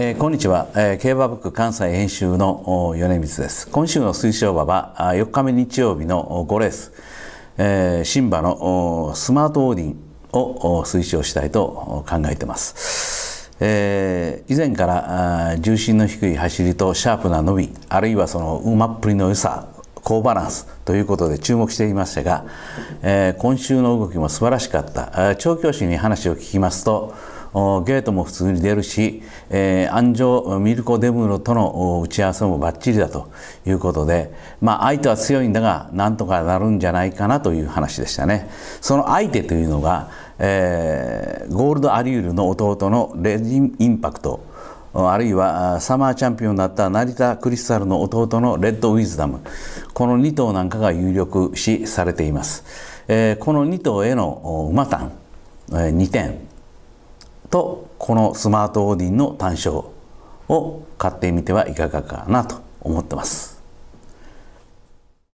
えー、こんにちは、えー、競馬ブック関西編集の米光です今週の推奨馬は4日目日曜日の5レース、えー、新馬のスマートオーディンを推奨したいと考えてます、えー、以前から重心の低い走りとシャープな伸びあるいはその馬っぷりの良さ高バランスということで注目していましたが、えー、今週の動きも素晴らしかった調教師に話を聞きますとゲートも普通に出るし、えー、安城ミルコ・デムロとの打ち合わせもバッチリだということで、まあ、相手は強いんだがなんとかなるんじゃないかなという話でしたね。その相手というのが、えー、ゴールド・アリュールの弟のレジン・インパクトあるいはサマーチャンピオンになった成田クリスタルの弟のレッドウィズダムこの2頭なんかが有力視されています、えー、この2頭への馬単2点とこのスマートオーディンの単勝を買ってみてはいかがかなと思ってます。